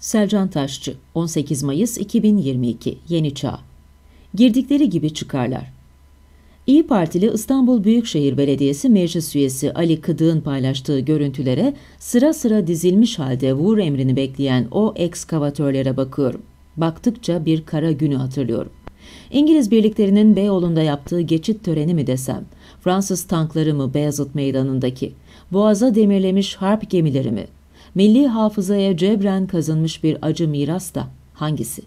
Selcan Taşçı 18 Mayıs 2022 Yeni Çağ Girdikleri gibi çıkarlar. İyi Partili İstanbul Büyükşehir Belediyesi Meclis Üyesi Ali Kıdık'ın paylaştığı görüntülere sıra sıra dizilmiş halde vur emrini bekleyen o ekskavatörlere bakıyorum. Baktıkça bir kara günü hatırlıyorum. İngiliz birliklerinin Beyoğlu'nda yaptığı geçit töreni mi desem, Fransız tankları mı Beyazıt Meydanı'ndaki, Boğaz'a demirlemiş harp gemileri mi, milli hafızaya cebren kazınmış bir acı miras da hangisi?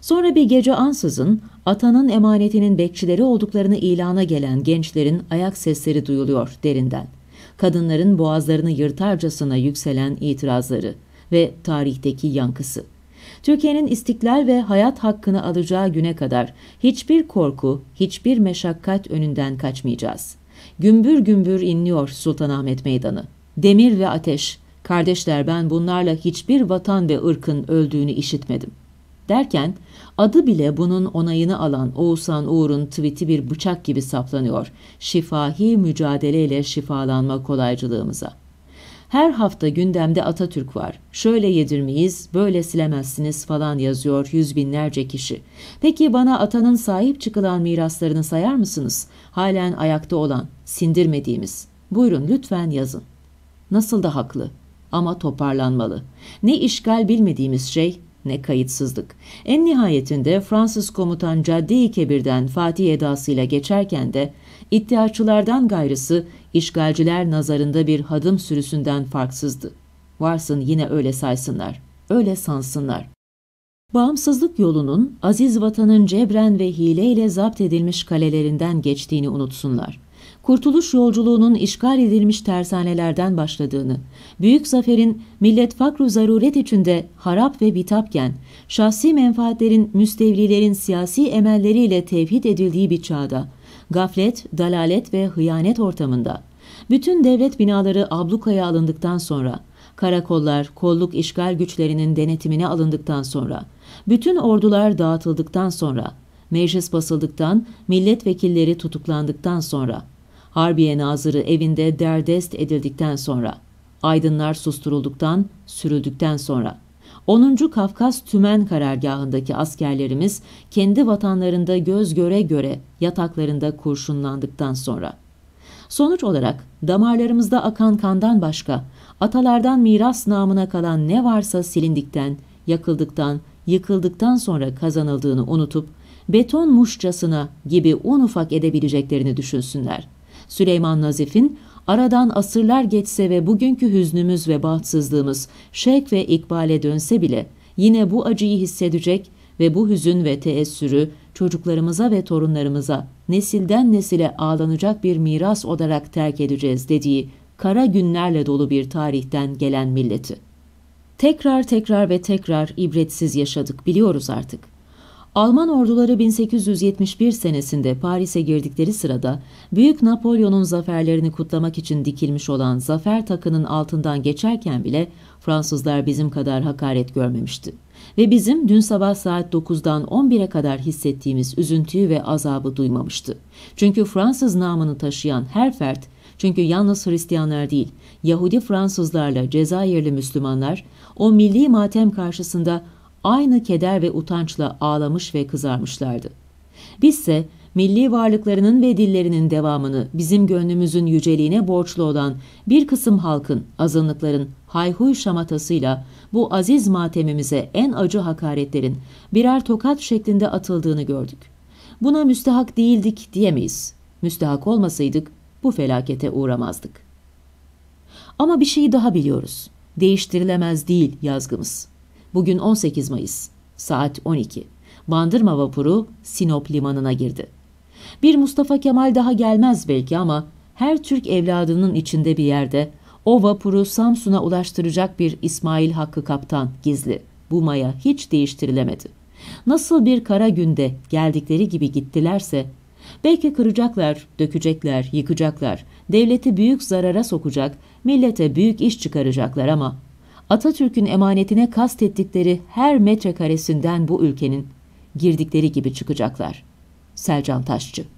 Sonra bir gece ansızın atanın emanetinin bekçileri olduklarını ilana gelen gençlerin ayak sesleri duyuluyor derinden. Kadınların boğazlarını yırtarcasına yükselen itirazları ve tarihteki yankısı. Türkiye'nin istiklal ve hayat hakkını alacağı güne kadar hiçbir korku, hiçbir meşakkat önünden kaçmayacağız. Gümbür gümbür inliyor Sultanahmet Meydanı. Demir ve ateş, Kardeşler ben bunlarla hiçbir vatan ve ırkın öldüğünü işitmedim. Derken adı bile bunun onayını alan Oğuzhan Uğur'un tweet'i bir bıçak gibi saplanıyor. Şifahi mücadeleyle şifalanma kolaycılığımıza. Her hafta gündemde Atatürk var. Şöyle yedirmeyiz, böyle silemezsiniz falan yazıyor yüz binlerce kişi. Peki bana atanın sahip çıkılan miraslarını sayar mısınız? Halen ayakta olan, sindirmediğimiz. Buyurun lütfen yazın. Nasıl da haklı ama toparlanmalı. Ne işgal bilmediğimiz şey ne kayıtsızlık. En nihayetinde Fransız komutan Cadde-i Kebir'den Fatih edasıyla geçerken de iddiaçılardan gayrısı işgalciler nazarında bir hadım sürüsünden farksızdı. Varsın yine öyle saysınlar, öyle sansınlar. Bağımsızlık yolunun aziz vatanın cebren ve hileyle zapt edilmiş kalelerinden geçtiğini unutsunlar.'' kurtuluş yolculuğunun işgal edilmiş tersanelerden başladığını, büyük zaferin millet fakru zaruret içinde harap ve bitapken, şahsi menfaatlerin müstevlilerin siyasi emelleriyle tevhid edildiği bir çağda, gaflet, dalalet ve hıyanet ortamında, bütün devlet binaları ablukaya alındıktan sonra, karakollar, kolluk işgal güçlerinin denetimine alındıktan sonra, bütün ordular dağıtıldıktan sonra, meclis basıldıktan, milletvekilleri tutuklandıktan sonra, Harbiye Nazırı evinde derdest edildikten sonra, aydınlar susturulduktan, sürüldükten sonra, 10. Kafkas Tümen Karargahı'ndaki askerlerimiz kendi vatanlarında göz göre göre yataklarında kurşunlandıktan sonra. Sonuç olarak damarlarımızda akan kandan başka, atalardan miras namına kalan ne varsa silindikten, yakıldıktan, yıkıldıktan sonra kazanıldığını unutup, beton muşçasına gibi un ufak edebileceklerini düşünsünler.'' Süleyman Nazif'in aradan asırlar geçse ve bugünkü hüznümüz ve bahtsızlığımız şek ve ikbale dönse bile yine bu acıyı hissedecek ve bu hüzün ve teessürü çocuklarımıza ve torunlarımıza nesilden nesile ağlanacak bir miras olarak terk edeceğiz dediği kara günlerle dolu bir tarihten gelen milleti. Tekrar tekrar ve tekrar ibretsiz yaşadık biliyoruz artık. Alman orduları 1871 senesinde Paris'e girdikleri sırada Büyük Napolyon'un zaferlerini kutlamak için dikilmiş olan zafer takının altından geçerken bile Fransızlar bizim kadar hakaret görmemişti. Ve bizim dün sabah saat 9'dan 11'e kadar hissettiğimiz üzüntüyü ve azabı duymamıştı. Çünkü Fransız namını taşıyan her fert çünkü yalnız Hristiyanlar değil, Yahudi Fransızlarla Cezayirli Müslümanlar o milli matem karşısında aynı keder ve utançla ağlamış ve kızarmışlardı. Bizse milli varlıklarının ve dillerinin devamını bizim gönlümüzün yüceliğine borçlu olan bir kısım halkın, azınlıkların hayhuy şamatasıyla bu aziz matemimize en acı hakaretlerin birer tokat şeklinde atıldığını gördük. Buna müstehak değildik diyemeyiz. Müstehak olmasaydık bu felakete uğramazdık. Ama bir şeyi daha biliyoruz. Değiştirilemez değil yazgımız.'' Bugün 18 Mayıs. Saat 12. Bandırma vapuru Sinop limanına girdi. Bir Mustafa Kemal daha gelmez belki ama her Türk evladının içinde bir yerde o vapuru Samsun'a ulaştıracak bir İsmail Hakkı Kaptan gizli. Bu maya hiç değiştirilemedi. Nasıl bir kara günde geldikleri gibi gittilerse Belki kıracaklar, dökecekler, yıkacaklar, devleti büyük zarara sokacak, millete büyük iş çıkaracaklar ama Atatürk'ün emanetine kastettikleri her metrekaresinden bu ülkenin girdikleri gibi çıkacaklar. Selcan Taşçı